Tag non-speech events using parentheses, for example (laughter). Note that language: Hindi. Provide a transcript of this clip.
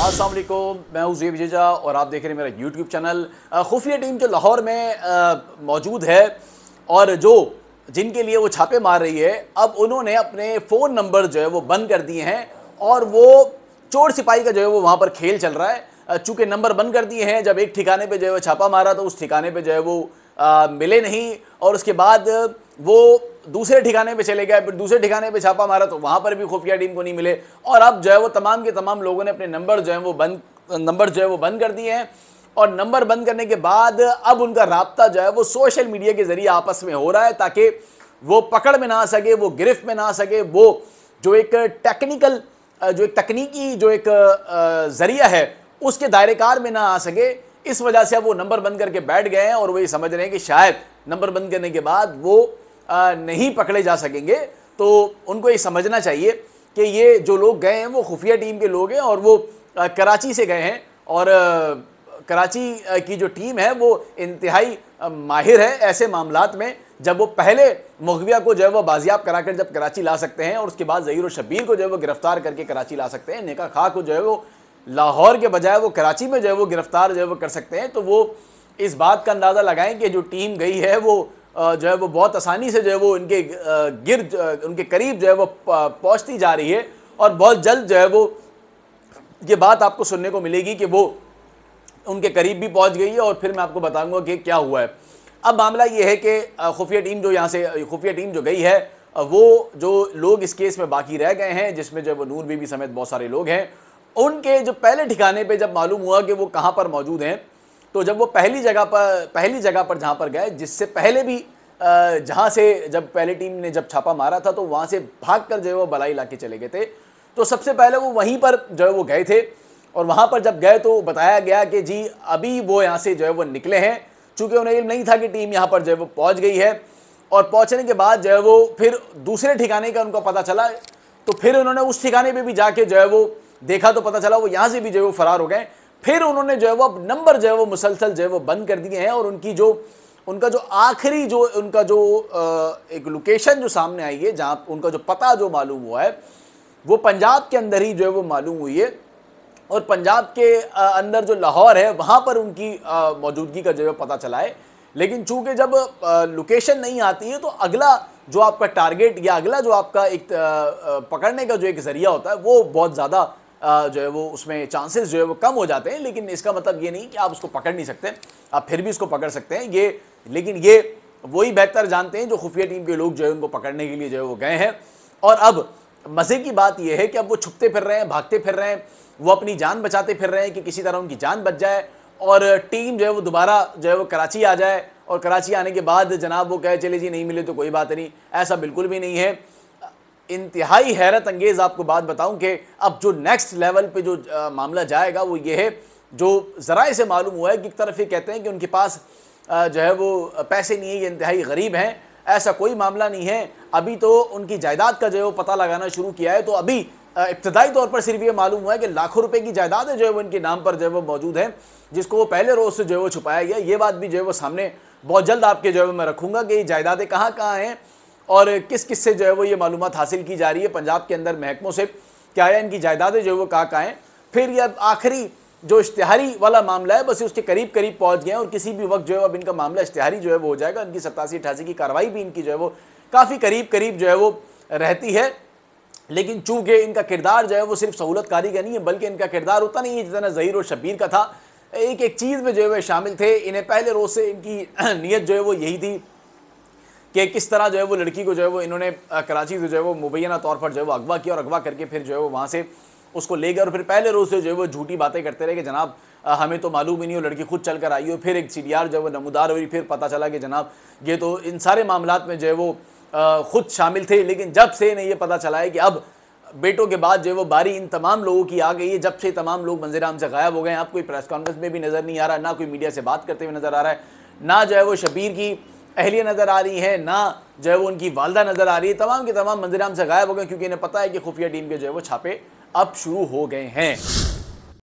अस्सलाम मैं हूँ जेब जेजा और आप देख रहे हैं मेरा यूट्यूब चैनल खुफिया टीम जो लाहौर में मौजूद है और जो जिनके लिए वो छापे मार रही है अब उन्होंने अपने फ़ोन नंबर जो है वो बंद कर दिए हैं और वो चोर सिपाही का जो है वो वहाँ पर खेल चल रहा है चूँकि नंबर बंद कर दिए हैं जब एक ठिकाने पे जो है वो छापा मारा तो उस ठिकाने पे जो है वो आ, मिले नहीं और उसके बाद वो दूसरे ठिकाने पे चले गए दूसरे ठिकाने पे छापा मारा तो वहाँ पर भी खुफिया टीम को नहीं मिले और अब जो है वो तमाम के तमाम लोगों ने अपने नंबर जो है वो बंद नंबर जो है वो बंद कर दिए हैं और नंबर बंद करने के बाद अब उनका रबता जो है वो सोशल मीडिया के ज़रिए आपस में हो रहा है ताकि वो पकड़ में ना आ सके वो गिरफ्त में ना आ सके वो जो एक टेक्निकल जो एक तकनीकी जो एक ज़रिया है उसके दायरेकार में ना आ सके इस वजह से अब वो नंबर बंद करके बैठ गए हैं और वो ये समझ रहे हैं कि शायद नंबर बंद करने के बाद वो आ, नहीं पकड़े जा सकेंगे तो उनको ये समझना चाहिए कि ये जो लोग गए हैं वो खुफिया टीम के लोग हैं और वो आ, कराची से गए हैं और आ, कराची की जो टीम है वो इंतहाई माहिर है ऐसे मामला में जब वो पहले मगविया को जो है वह बाजियाब कराकर जब कराची ला सकते हैं और उसके बाद जहीर शब्बीर को जो है वो गिरफ्तार करके कराची ला सकते हैं नेका खा को जो है वो लाहौर के बजाय वो कराची में जो है वो गिरफ्तार जो है वो कर सकते हैं तो वो इस बात का अंदाज़ा लगाएं कि जो टीम गई है वो जो है वो बहुत आसानी से जो है वो उनके गिर उनके करीब जो है वो पहुँचती जा रही है और बहुत जल्द जो है वो ये बात आपको सुनने को मिलेगी कि वो उनके करीब भी पहुँच गई है और फिर मैं आपको बताऊँगा कि क्या हुआ है अब मामला ये है कि खुफिया टीम जो यहाँ से खुफिया टीम जो गई है वो जो लोग इस केस में बाकी रह गए हैं जिसमें जो है वो नूर बीबी समेत बहुत सारे लोग हैं उनके जो पहले ठिकाने पे जब मालूम हुआ कि वो कहाँ पर मौजूद हैं तो जब वो पहली जगह पर पहली जगह पर जहाँ पर गए जिससे पहले भी जहाँ से जब पहले टीम ने जब छापा मारा था तो वहाँ से भाग कर जो है वो बलाई इलाके चले गए थे तो सबसे पहले वो वहीं पर जो है वो गए थे और वहाँ पर जब गए तो बताया गया कि जी अभी वो यहाँ से जो है वो निकले हैं चूँकि उन्हें इल नहीं था कि टीम यहाँ पर जो है वो पहुँच गई है और पहुँचने के बाद जो है वो फिर दूसरे ठिकाने का उनको पता चला तो फिर उन्होंने उस ठिकाने पर भी जाके जो है वो देखा तो पता चला वो यहाँ से भी जो है वो फरार हो गए फिर उन्होंने जो है वो अब नंबर जो है वो मुसलसल जो है वो बंद कर दिए हैं और उनकी जो उनका जो आखिरी जो उनका जो एक लोकेशन जो सामने आई है जहाँ उनका जो पता जो मालूम हुआ है वो पंजाब के अंदर ही जो है वो मालूम हुई है और पंजाब के अंदर जो लाहौर है वहाँ पर उनकी मौजूदगी का जो है पता चला है लेकिन चूंकि जब लोकेशन नहीं आती है तो अगला जो आपका टारगेट या अगला जो आपका एक पकड़ने का जो एक ज़रिया होता है वो बहुत ज़्यादा जो है वो उसमें चांसेस जो है वो कम हो जाते हैं लेकिन इसका मतलब ये नहीं कि आप उसको पकड़ नहीं सकते आप फिर भी उसको पकड़ सकते हैं ये लेकिन ये वही बेहतर जानते हैं जो खुफिया टीम के लोग जो है उनको पकड़ने के लिए जो है वो गए हैं और अब मज़े की बात यह है कि अब वो छुपते फिर रहे हैं भागते फिर रहे हैं वो अपनी जान बचाते फिर रहे हैं कि किसी तरह उनकी जान बच जाए और टीम जो है वो दोबारा जो है वो कराची आ जाए और कराची आने के बाद जनाब वो कहे चले जी नहीं मिले तो कोई बात नहीं ऐसा बिल्कुल भी नहीं है इंतहाई हैरत अंगेज़ आपको बात बताऊं कि अब जो नेक्स्ट लेवल पे जो आ, मामला जाएगा वो ये है जो ज़रा से मालूम हुआ है कि एक तरफ ये कहते हैं कि उनके पास आ, जो है वो पैसे नहीं है ये इंतहाई गरीब हैं ऐसा कोई मामला नहीं है अभी तो उनकी जायदाद का जो है वो पता लगाना शुरू किया है तो अभी इब्तदाई तौर पर सिर्फ ये मालूम हुआ है कि लाखों रुपए की जायदादें जो है वो इनके नाम पर जो है वो मौजूद हैं जिसको वो पहले रोज़ से जो है वो छुपाया गया ये बात भी जो है वो सामने बहुत जल्द आपके जो है मैं रखूँगा कि ये जायदादें कहाँ कहाँ हैं और किस किस से जो है वो ये मालूम हासिल की जा रही है पंजाब के अंदर महकमों से क्या है इनकी जायदादें जो है वो कहाँ कहाँ हैं फिर यह आखिरी जो इश्तिहारी वाला मामला है बस उसके करीब करीब पहुंच गए हैं और किसी भी वक्त जो है अब इनका मामला इश्तिहारी जो है वो हो जाएगा इनकी सतासी अठासी की कार्रवाई भी इनकी जो है वो काफ़ी करीब करीब जो है वो रहती है लेकिन चूंकि इनका किरदार जो है वो सिर्फ सहूलतकारी का नहीं है बल्कि इनका किरदार उतना नहीं है जितना ज़हीर और शबीर का था एक एक चीज़ में जो है वह शामिल थे इन्हें पहले रोज़ से इनकी (clears throat) नीयत जो है वो यही थी कि किस तरह जो है वो लड़की को जो है वो इन्होंने कराची से जो है वो मुबैना तौर पर जो है वो अगवा किया और अगवा करके फिर जो है वो वहाँ से उसको ले गए और फिर पहले रोज़ से जो है वो झूठी बातें करते रहे कि जनाब हमें तो मालूम ही नहीं हो लड़की खुद चल कर आई हो फिर एक सी जो है वो नमदार हुई फिर पता चला कि जनाब ये तो इन सारे मामला में जो है वो खुद शामिल थे लेकिन जब से इन्हें ये पता चला है कि अब बेटों के बाद जो है वो बारी इन तमाम लोगों की आ गई है जब से तमाम लोग मंजिल आम से गायब हो गए हैं अब कोई प्रेस कॉन्फ्रेंस में भी नज़र नहीं आ रहा ना कोई मीडिया से बात करते हुए नज़र आ रहा है ना जो है वो शबीर की अहलिया नज़र आ रही हैं ना जो है वो उनकी वालदा नज़र आ रही है तमाम के तमाम मंजिल से गायब हो गए क्योंकि इन्हें पता है कि खुफिया टीम के जो है वो छापे अब शुरू हो गए हैं